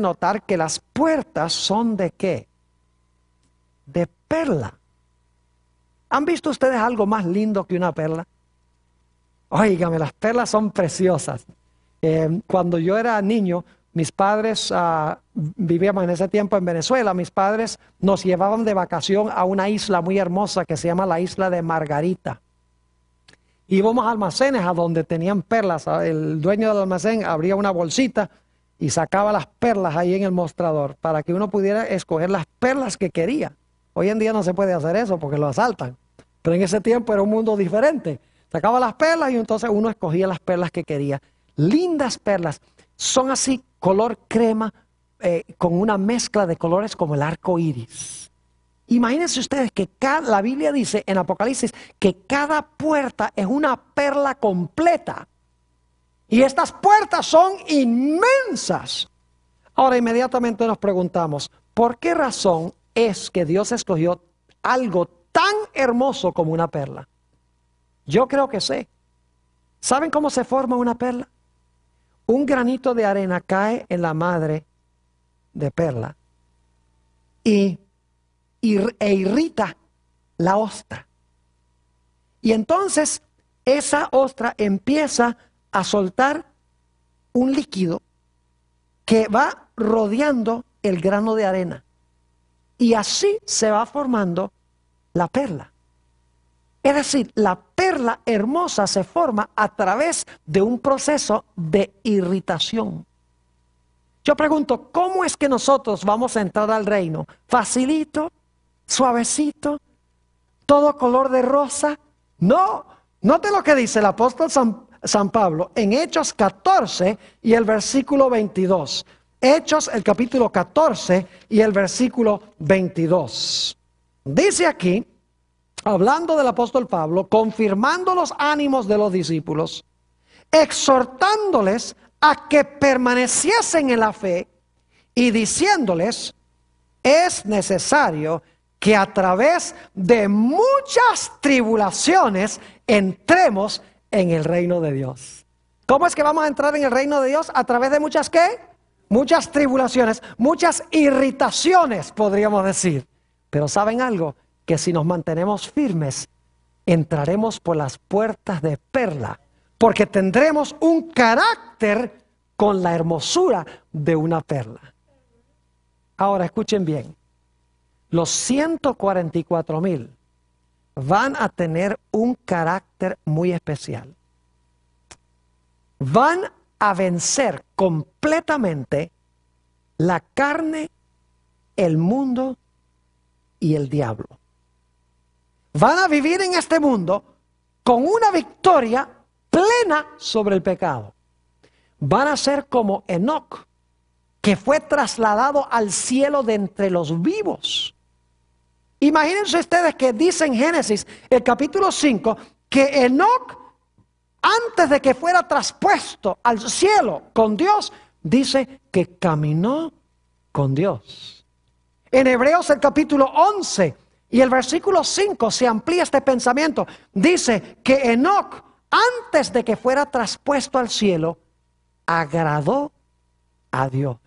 notar que las puertas son de qué? De perla. ¿Han visto ustedes algo más lindo que una perla? Óigame, las perlas son preciosas. Eh, cuando yo era niño, mis padres, ah, vivíamos en ese tiempo en Venezuela, mis padres nos llevaban de vacación a una isla muy hermosa que se llama la isla de Margarita. Íbamos a almacenes a donde tenían perlas. El dueño del almacén abría una bolsita y sacaba las perlas ahí en el mostrador para que uno pudiera escoger las perlas que quería. Hoy en día no se puede hacer eso porque lo asaltan, pero en ese tiempo era un mundo diferente. Sacaba las perlas y entonces uno escogía las perlas que quería. Lindas perlas, son así color crema eh, con una mezcla de colores como el arco iris. Imagínense ustedes que la Biblia dice en Apocalipsis que cada puerta es una perla completa. Y estas puertas son inmensas. Ahora inmediatamente nos preguntamos, ¿por qué razón es que Dios escogió algo tan hermoso como una perla? Yo creo que sé. ¿Saben cómo se forma una perla? Un granito de arena cae en la madre de perla y, e irrita la ostra. Y entonces esa ostra empieza a a soltar un líquido que va rodeando el grano de arena. Y así se va formando la perla. Es decir, la perla hermosa se forma a través de un proceso de irritación. Yo pregunto, ¿cómo es que nosotros vamos a entrar al reino? ¿Facilito? ¿Suavecito? ¿Todo color de rosa? No, note lo que dice el apóstol San San Pablo en Hechos 14 y el versículo 22. Hechos el capítulo 14 y el versículo 22. Dice aquí, hablando del apóstol Pablo, confirmando los ánimos de los discípulos, exhortándoles a que permaneciesen en la fe y diciéndoles, es necesario que a través de muchas tribulaciones entremos en el reino de Dios. ¿Cómo es que vamos a entrar en el reino de Dios? A través de muchas qué? Muchas tribulaciones, muchas irritaciones, podríamos decir. Pero ¿saben algo? Que si nos mantenemos firmes, entraremos por las puertas de perla, porque tendremos un carácter con la hermosura de una perla. Ahora escuchen bien, los 144 mil van a tener un carácter muy especial. Van a vencer completamente la carne, el mundo y el diablo. Van a vivir en este mundo con una victoria plena sobre el pecado. Van a ser como Enoch, que fue trasladado al cielo de entre los vivos Imagínense ustedes que dice en Génesis, el capítulo 5, que Enoch, antes de que fuera traspuesto al cielo con Dios, dice que caminó con Dios. En Hebreos el capítulo 11 y el versículo 5 se amplía este pensamiento. Dice que Enoch, antes de que fuera traspuesto al cielo, agradó a Dios.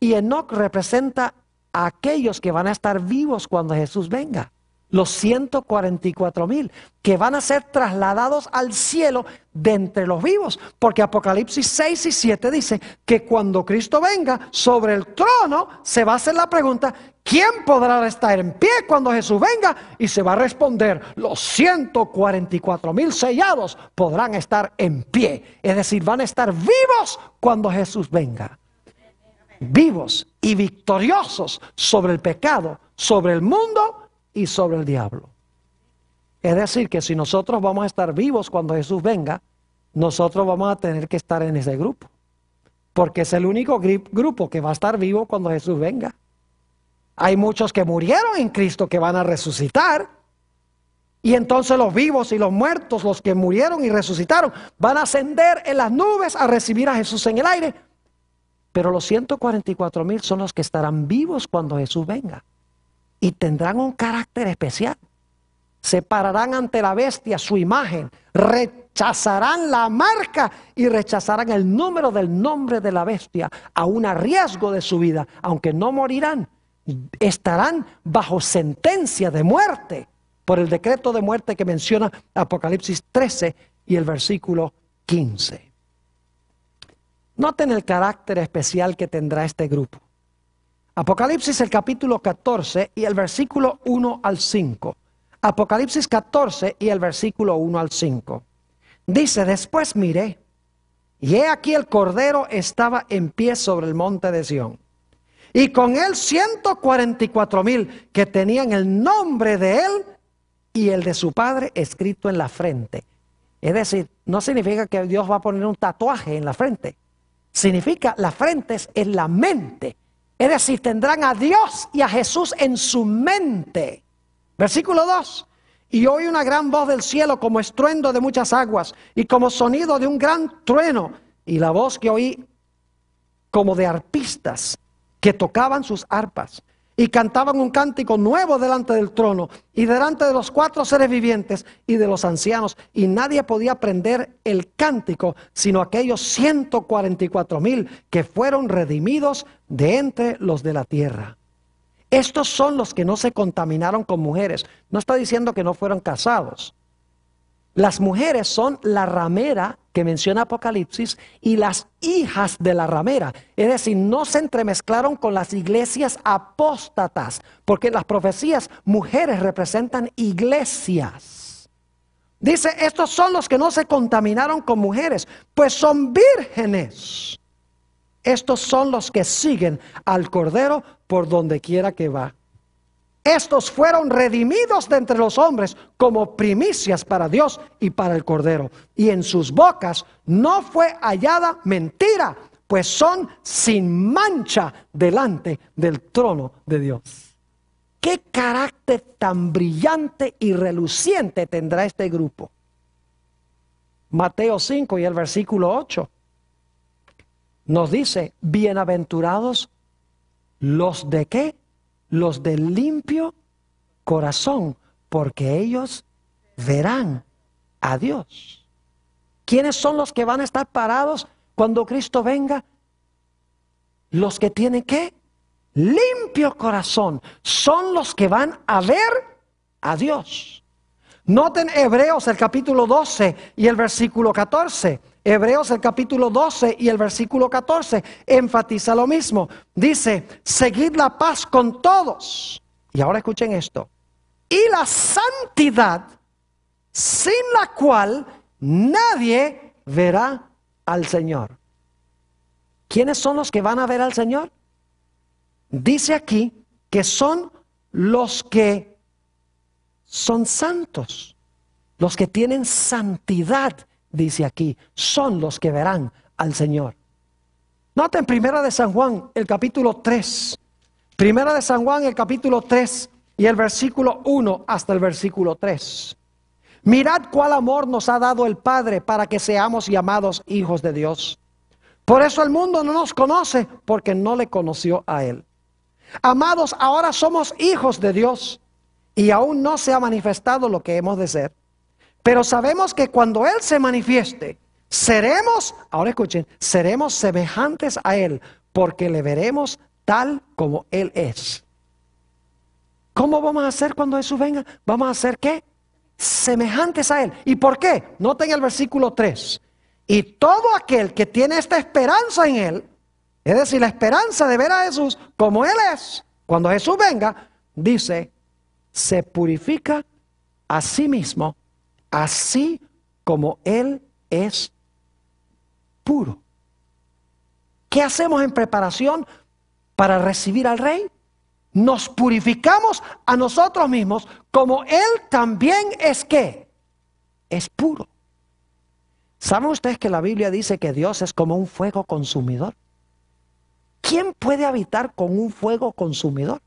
Y Enoch representa aquellos que van a estar vivos cuando Jesús venga. Los 144 mil que van a ser trasladados al cielo de entre los vivos. Porque Apocalipsis 6 y 7 dice que cuando Cristo venga sobre el trono se va a hacer la pregunta, ¿quién podrá estar en pie cuando Jesús venga? Y se va a responder, los 144 mil sellados podrán estar en pie. Es decir, van a estar vivos cuando Jesús venga vivos y victoriosos sobre el pecado, sobre el mundo y sobre el diablo. Es decir, que si nosotros vamos a estar vivos cuando Jesús venga, nosotros vamos a tener que estar en ese grupo. Porque es el único grupo que va a estar vivo cuando Jesús venga. Hay muchos que murieron en Cristo que van a resucitar. Y entonces los vivos y los muertos, los que murieron y resucitaron, van a ascender en las nubes a recibir a Jesús en el aire pero los 144 mil son los que estarán vivos cuando Jesús venga. Y tendrán un carácter especial. Separarán ante la bestia, su imagen. Rechazarán la marca y rechazarán el número del nombre de la bestia. a un riesgo de su vida. Aunque no morirán, estarán bajo sentencia de muerte. Por el decreto de muerte que menciona Apocalipsis 13 y el versículo 15. Noten el carácter especial que tendrá este grupo. Apocalipsis el capítulo 14 y el versículo 1 al 5. Apocalipsis 14 y el versículo 1 al 5. Dice, después miré, y he aquí el Cordero estaba en pie sobre el monte de Sión. Y con él 144 mil que tenían el nombre de él y el de su padre escrito en la frente. Es decir, no significa que Dios va a poner un tatuaje en la frente Significa la frentes es en la mente. Es decir, tendrán a Dios y a Jesús en su mente. Versículo 2. Y oí una gran voz del cielo como estruendo de muchas aguas y como sonido de un gran trueno. Y la voz que oí como de arpistas que tocaban sus arpas y cantaban un cántico nuevo delante del trono y delante de los cuatro seres vivientes y de los ancianos. Y nadie podía aprender el cántico, sino aquellos 144 mil que fueron redimidos de entre los de la tierra. Estos son los que no se contaminaron con mujeres. No está diciendo que no fueron casados. Las mujeres son la ramera que menciona Apocalipsis y las hijas de la ramera. Es decir, no se entremezclaron con las iglesias apóstatas, porque en las profecías mujeres representan iglesias. Dice, estos son los que no se contaminaron con mujeres, pues son vírgenes. Estos son los que siguen al Cordero por donde quiera que va. Estos fueron redimidos de entre los hombres como primicias para Dios y para el Cordero. Y en sus bocas no fue hallada mentira, pues son sin mancha delante del trono de Dios. ¿Qué carácter tan brillante y reluciente tendrá este grupo? Mateo 5 y el versículo 8 nos dice, bienaventurados los de qué? los de limpio corazón, porque ellos verán a Dios. ¿Quiénes son los que van a estar parados cuando Cristo venga? Los que tienen qué? Limpio corazón. Son los que van a ver a Dios. Noten Hebreos el capítulo 12 y el versículo 14. Hebreos el capítulo 12 y el versículo 14 enfatiza lo mismo. Dice, seguid la paz con todos. Y ahora escuchen esto. Y la santidad sin la cual nadie verá al Señor. ¿Quiénes son los que van a ver al Señor? Dice aquí que son los que son santos. Los que tienen santidad, dice aquí, son los que verán al Señor. Noten Primera de San Juan, el capítulo 3. Primera de San Juan, el capítulo 3 y el versículo 1 hasta el versículo 3. Mirad cuál amor nos ha dado el Padre para que seamos llamados hijos de Dios. Por eso el mundo no nos conoce, porque no le conoció a Él. Amados, ahora somos hijos de Dios y aún no se ha manifestado lo que hemos de ser. Pero sabemos que cuando Él se manifieste, seremos, ahora escuchen, seremos semejantes a Él, porque le veremos tal como Él es. ¿Cómo vamos a hacer cuando Jesús venga? ¿Vamos a ser qué? Semejantes a Él. ¿Y por qué? Noten el versículo 3. Y todo aquel que tiene esta esperanza en Él, es decir, la esperanza de ver a Jesús como Él es, cuando Jesús venga, dice, se purifica a sí mismo, así como Él es puro. ¿Qué hacemos en preparación para recibir al Rey? Nos purificamos a nosotros mismos como Él también es que es puro. ¿Saben ustedes que la Biblia dice que Dios es como un fuego consumidor? ¿Quién puede habitar con un fuego consumidor?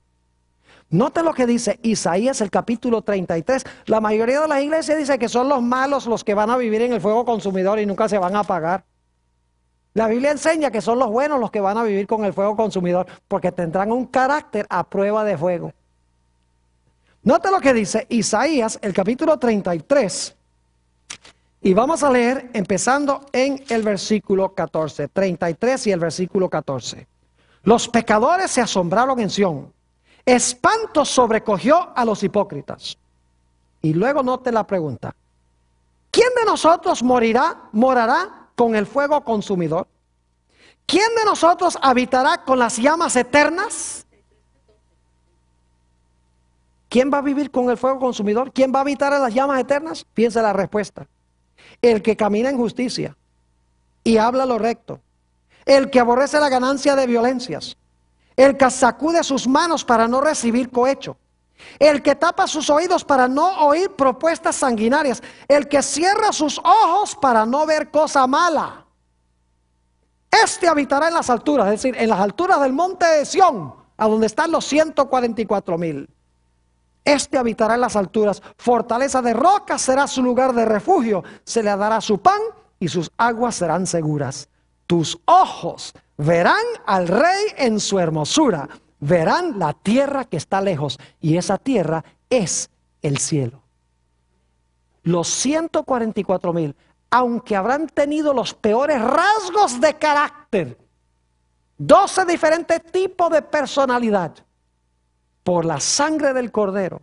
Note lo que dice Isaías el capítulo 33. La mayoría de las iglesias dice que son los malos los que van a vivir en el fuego consumidor y nunca se van a apagar. La Biblia enseña que son los buenos los que van a vivir con el fuego consumidor porque tendrán un carácter a prueba de fuego. Note lo que dice Isaías el capítulo 33. Y vamos a leer empezando en el versículo 14, 33 y el versículo 14. Los pecadores se asombraron en Sión Espanto sobrecogió a los hipócritas. Y luego note la pregunta. ¿Quién de nosotros morirá, morará con el fuego consumidor? ¿Quién de nosotros habitará con las llamas eternas? ¿Quién va a vivir con el fuego consumidor? ¿Quién va a habitar en las llamas eternas? Piensa la respuesta. El que camina en justicia y habla lo recto. El que aborrece la ganancia de violencias el que sacude sus manos para no recibir cohecho, el que tapa sus oídos para no oír propuestas sanguinarias, el que cierra sus ojos para no ver cosa mala. Este habitará en las alturas, es decir, en las alturas del monte de Sión, a donde están los 144 mil. Este habitará en las alturas, fortaleza de roca será su lugar de refugio, se le dará su pan y sus aguas serán seguras. Tus ojos verán al rey en su hermosura, verán la tierra que está lejos y esa tierra es el cielo. Los 144 mil, aunque habrán tenido los peores rasgos de carácter, 12 diferentes tipos de personalidad, por la sangre del cordero,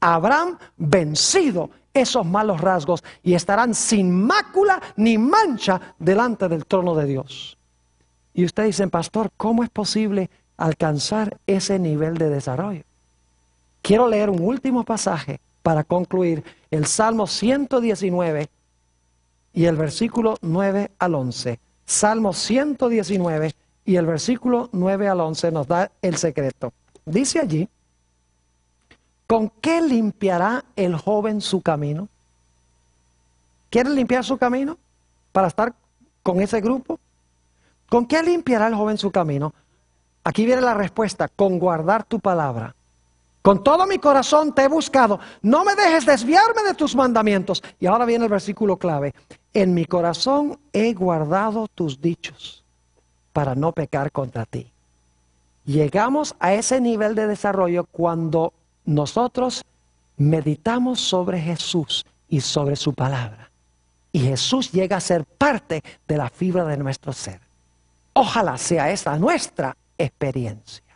habrán vencido esos malos rasgos y estarán sin mácula ni mancha delante del trono de Dios. Y ustedes dicen, pastor, ¿cómo es posible alcanzar ese nivel de desarrollo? Quiero leer un último pasaje para concluir el Salmo 119 y el versículo 9 al 11. Salmo 119 y el versículo 9 al 11 nos da el secreto. Dice allí, ¿con qué limpiará el joven su camino? ¿Quiere limpiar su camino para estar con ese grupo? ¿Con qué limpiará el joven su camino? Aquí viene la respuesta, con guardar tu palabra. Con todo mi corazón te he buscado. No me dejes desviarme de tus mandamientos. Y ahora viene el versículo clave. En mi corazón he guardado tus dichos para no pecar contra ti. Llegamos a ese nivel de desarrollo cuando nosotros meditamos sobre Jesús y sobre su palabra. Y Jesús llega a ser parte de la fibra de nuestro ser. Ojalá sea esa nuestra experiencia.